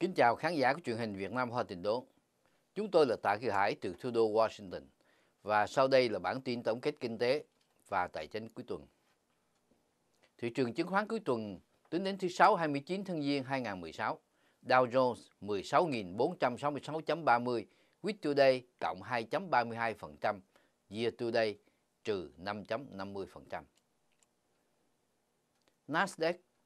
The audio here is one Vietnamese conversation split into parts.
Kính chào khán giả của truyền hình Việt Nam Hoa Tình Đốn. Chúng tôi là Tạ Kỳ Hải từ thủ đô Washington và sau đây là bản tin tổng kết kinh tế và tài chính cuối tuần. Thị trường chứng khoán cuối tuần tính đến thứ Sáu 29 tháng Giêng 2016, Dow Jones 16.466.30, Week Today cộng 2.32%, Year Today trừ 5.50%. Nasdaq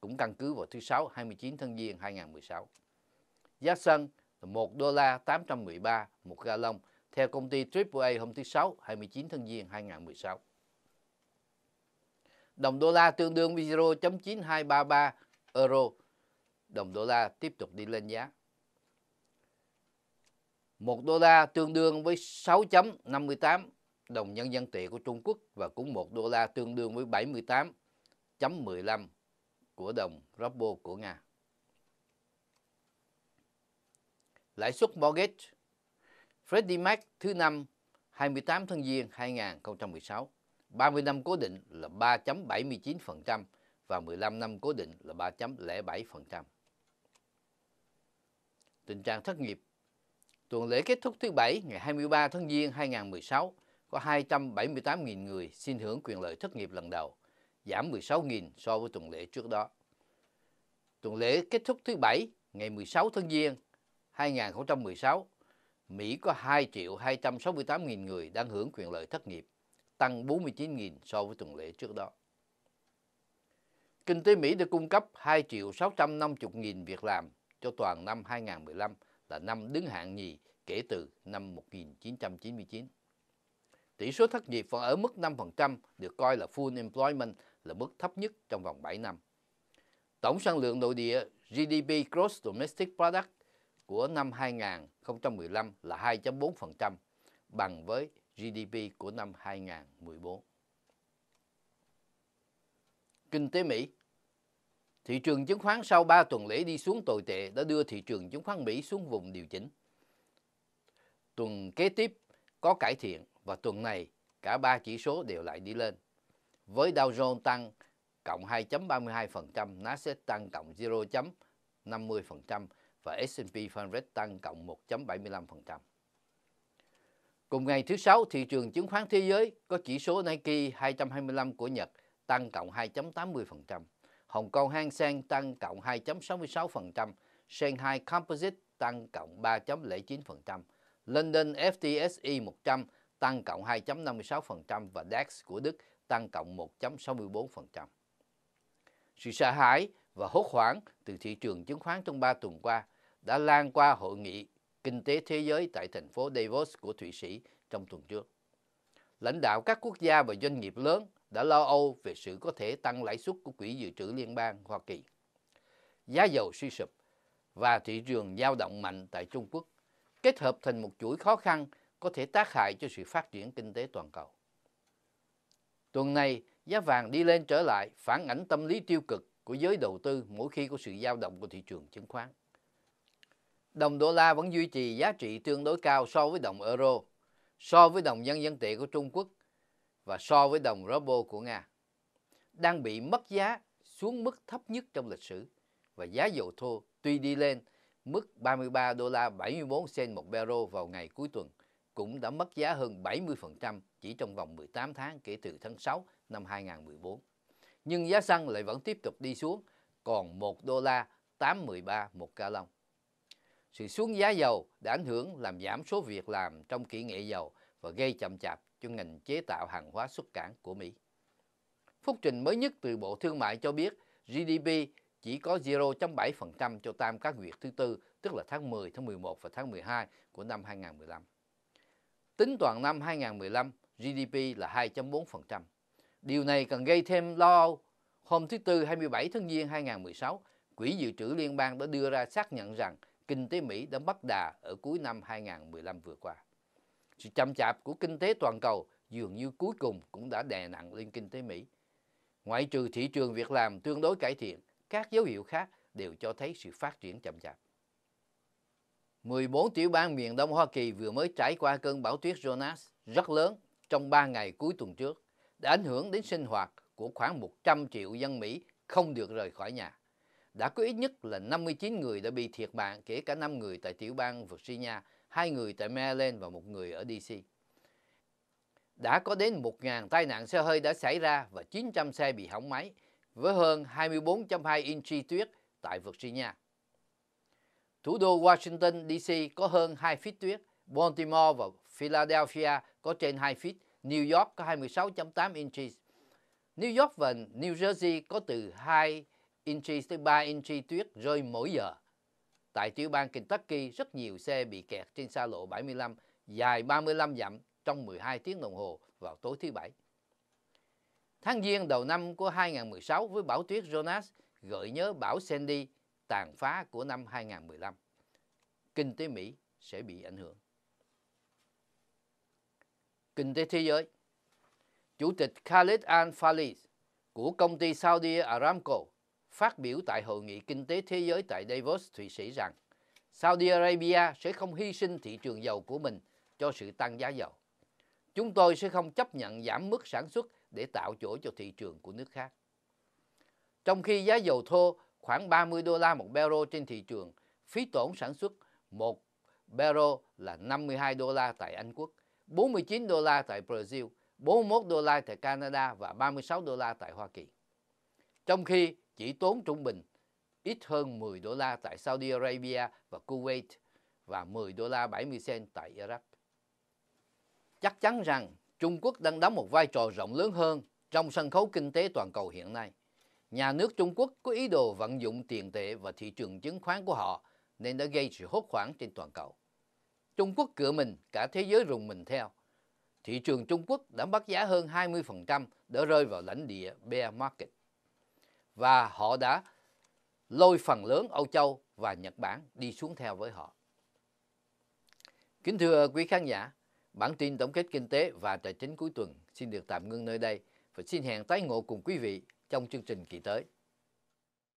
cũng căn cứ vào thứ Sáu 29 tháng Giêng 2016. Giá xăng 1 đô la 813 một ga lông theo công ty AAA hôm thứ Sáu 29 tháng Giêng 2016. Đồng đô la tương đương với 0.9233 euro. Đồng đô la tiếp tục đi lên giá. 1 đô la tương đương với 6.58 đồng nhân dân tệ của Trung Quốc và cũng 1 đô la tương đương với 78.15 của đồng ruble của Nga. Lãi suất mortgage Freddie Mac thứ năm 28 tháng Giêng 2016, 30 năm cố định là 3.79% và 15 năm cố định là 3.07%. Tình trạng thất nghiệp Tuần lễ kết thúc thứ Bảy ngày 23 tháng Giêng 2016 có 278.000 người xin hưởng quyền lợi thất nghiệp lần đầu, giảm 16.000 so với tuần lễ trước đó. Tuần lễ kết thúc thứ Bảy ngày 16 tháng Giêng 2016, Mỹ có 2 triệu 268.000 người đang hưởng quyền lợi thất nghiệp, tăng 49.000 so với tuần lễ trước đó. Kinh tế Mỹ đã cung cấp 2 triệu 650.000 việc làm cho toàn năm 2015 là năm đứng hạng nhì kể từ năm 1999. Tỷ số thất nghiệp vẫn ở mức 5% được coi là full employment là mức thấp nhất trong vòng 7 năm. Tổng sản lượng nội địa GDP Gross Domestic Product của năm 2015 là 2.4%, bằng với GDP của năm 2014. Kinh tế Mỹ Thị trường chứng khoán sau 3 tuần lễ đi xuống tồi tệ đã đưa thị trường chứng khoán Mỹ xuống vùng điều chỉnh. Tuần kế tiếp có cải thiện và tuần này cả ba chỉ số đều lại đi lên với Dow Jones tăng cộng 2.32%, Nasdaq tăng cộng 0.50% và S&P 500 tăng cộng 1.75%. Cùng ngày thứ Sáu, thị trường chứng khoán thế giới có chỉ số Nike 225 của Nhật tăng cộng 2.80%, Hồng Kông Hang Seng tăng cộng 2.66%, Shanghai Composite tăng cộng 3.09%, London FTSE 100 tăng cộng 2.56% và DAX của Đức tăng cộng 1.64%. Sự sợ hãi và hốt hoảng từ thị trường chứng khoán trong 3 tuần qua đã lan qua hội nghị kinh tế thế giới tại thành phố Davos của Thụy Sĩ trong tuần trước. Lãnh đạo các quốc gia và doanh nghiệp lớn đã lo âu về sự có thể tăng lãi suất của Quỹ Dự trữ Liên bang Hoa Kỳ. Giá dầu suy sụp và thị trường giao động mạnh tại Trung Quốc kết hợp thành một chuỗi khó khăn có thể tác hại cho sự phát triển kinh tế toàn cầu. Tuần này, giá vàng đi lên trở lại phản ảnh tâm lý tiêu cực của giới đầu tư mỗi khi có sự dao động của thị trường chứng khoán. Đồng đô la vẫn duy trì giá trị tương đối cao so với đồng euro, so với đồng nhân dân tệ của Trung Quốc và so với đồng ruble của Nga. Đang bị mất giá xuống mức thấp nhất trong lịch sử và giá dầu thô tuy đi lên mức 33 đô la 74 cent một barrel vào ngày cuối tuần cũng đã mất giá hơn 70% chỉ trong vòng 18 tháng kể từ tháng 6 năm 2014. Nhưng giá xăng lại vẫn tiếp tục đi xuống, còn 1 đô la 813 một ca lông. Sự xuống giá dầu đã ảnh hưởng làm giảm số việc làm trong kỹ nghệ dầu và gây chậm chạp cho ngành chế tạo hàng hóa xuất cảng của Mỹ. Phúc trình mới nhất từ Bộ Thương mại cho biết GDP chỉ có 0.7% cho tam các nguyệt thứ tư, tức là tháng 10, tháng 11 và tháng 12 của năm 2015. Tính toàn năm 2015, GDP là 2.4%. Điều này cần gây thêm lo âu. Hôm thứ Tư 27 tháng Giêng 2016, Quỹ Dự trữ Liên bang đã đưa ra xác nhận rằng kinh tế Mỹ đã bắt đà ở cuối năm 2015 vừa qua. Sự chậm chạp của kinh tế toàn cầu dường như cuối cùng cũng đã đè nặng lên kinh tế Mỹ. Ngoại trừ thị trường việc làm tương đối cải thiện, các dấu hiệu khác đều cho thấy sự phát triển chậm chạp. 14 tiểu bang miền Đông Hoa Kỳ vừa mới trải qua cơn bão tuyết Jonas rất lớn trong 3 ngày cuối tuần trước đã ảnh hưởng đến sinh hoạt của khoảng 100 triệu dân Mỹ không được rời khỏi nhà. Đã có ít nhất là 59 người đã bị thiệt mạng, kể cả 5 người tại tiểu bang Virginia, 2 người tại Maryland và một người ở DC. Đã có đến 1.000 tai nạn xe hơi đã xảy ra và 900 xe bị hỏng máy, với hơn 24.2 inch tuyết tại Virginia. Thủ đô Washington DC có hơn 2 feet tuyết, Baltimore và Philadelphia có trên 2 feet, New York có 26.8 inches. New York và New Jersey có từ 2 inches tới 3 inches tuyết rơi mỗi giờ. Tại tiểu bang Kentucky, rất nhiều xe bị kẹt trên xa lộ 75 dài 35 dặm trong 12 tiếng đồng hồ vào tối thứ Bảy. Tháng Giêng đầu năm của 2016 với bão tuyết Jonas gợi nhớ bão Sandy tàn phá của năm 2015, kinh tế Mỹ sẽ bị ảnh hưởng. Kinh tế thế giới Chủ tịch Khalid Al-Falih của công ty Saudi Aramco phát biểu tại Hội nghị Kinh tế Thế giới tại Davos, Thụy Sĩ rằng Saudi Arabia sẽ không hy sinh thị trường dầu của mình cho sự tăng giá dầu. Chúng tôi sẽ không chấp nhận giảm mức sản xuất để tạo chỗ cho thị trường của nước khác. Trong khi giá dầu thô khoảng 30 đô la một barrel trên thị trường, phí tổn sản xuất một barrel là 52 đô la tại Anh Quốc, 49 đô la tại Brazil, 41 đô la tại Canada và 36 đô la tại Hoa Kỳ. Trong khi chỉ tốn trung bình ít hơn 10 đô la tại Saudi Arabia và Kuwait và 10 đô la 70 cent tại Iraq. Chắc chắn rằng Trung Quốc đang đóng một vai trò rộng lớn hơn trong sân khấu kinh tế toàn cầu hiện nay nhà nước Trung Quốc có ý đồ vận dụng tiền tệ và thị trường chứng khoán của họ nên đã gây sự hốt hoảng trên toàn cầu. Trung Quốc cửa mình, cả thế giới rùng mình theo. Thị trường Trung Quốc đã mất giá hơn 20% đã rơi vào lãnh địa bear market. Và họ đã lôi phần lớn Âu Châu và Nhật Bản đi xuống theo với họ. Kính thưa quý khán giả, bản tin tổng kết kinh tế và tài chính cuối tuần xin được tạm ngưng nơi đây và xin hẹn tái ngộ cùng quý vị trong chương trình kỳ tới